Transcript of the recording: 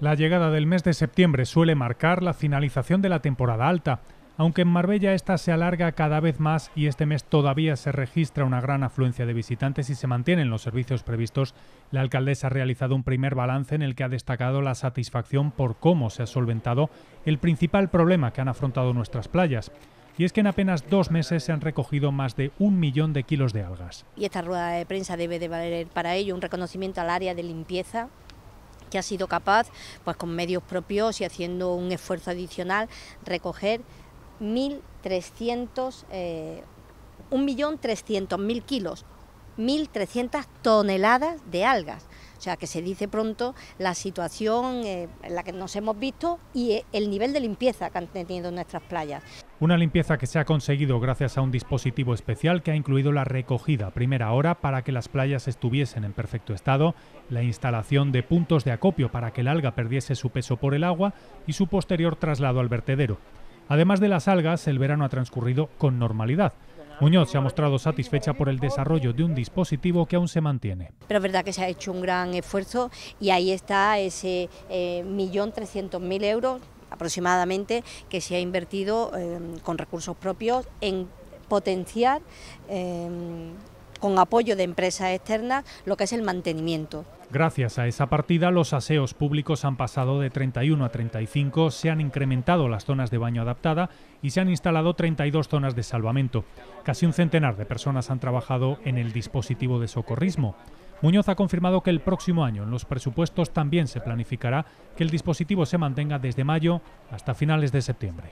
La llegada del mes de septiembre suele marcar la finalización de la temporada alta, aunque en Marbella esta se alarga cada vez más y este mes todavía se registra una gran afluencia de visitantes y se mantienen los servicios previstos, la alcaldesa ha realizado un primer balance en el que ha destacado la satisfacción por cómo se ha solventado el principal problema que han afrontado nuestras playas y es que en apenas dos meses se han recogido más de un millón de kilos de algas. Y esta rueda de prensa debe de valer para ello un reconocimiento al área de limpieza que ha sido capaz, pues con medios propios y haciendo un esfuerzo adicional, recoger 1.300, eh, 1.300.000 kilos, 1.300 toneladas de algas. O sea, que se dice pronto la situación eh, en la que nos hemos visto y eh, el nivel de limpieza que han tenido nuestras playas. Una limpieza que se ha conseguido gracias a un dispositivo especial que ha incluido la recogida primera hora para que las playas estuviesen en perfecto estado, la instalación de puntos de acopio para que el alga perdiese su peso por el agua y su posterior traslado al vertedero. Además de las algas, el verano ha transcurrido con normalidad. Muñoz se ha mostrado satisfecha por el desarrollo de un dispositivo que aún se mantiene. Pero es verdad que se ha hecho un gran esfuerzo y ahí está ese eh, millón trescientos mil euros aproximadamente que se ha invertido eh, con recursos propios en potenciar eh, con apoyo de empresas externas lo que es el mantenimiento. Gracias a esa partida, los aseos públicos han pasado de 31 a 35, se han incrementado las zonas de baño adaptada y se han instalado 32 zonas de salvamento. Casi un centenar de personas han trabajado en el dispositivo de socorrismo. Muñoz ha confirmado que el próximo año en los presupuestos también se planificará que el dispositivo se mantenga desde mayo hasta finales de septiembre.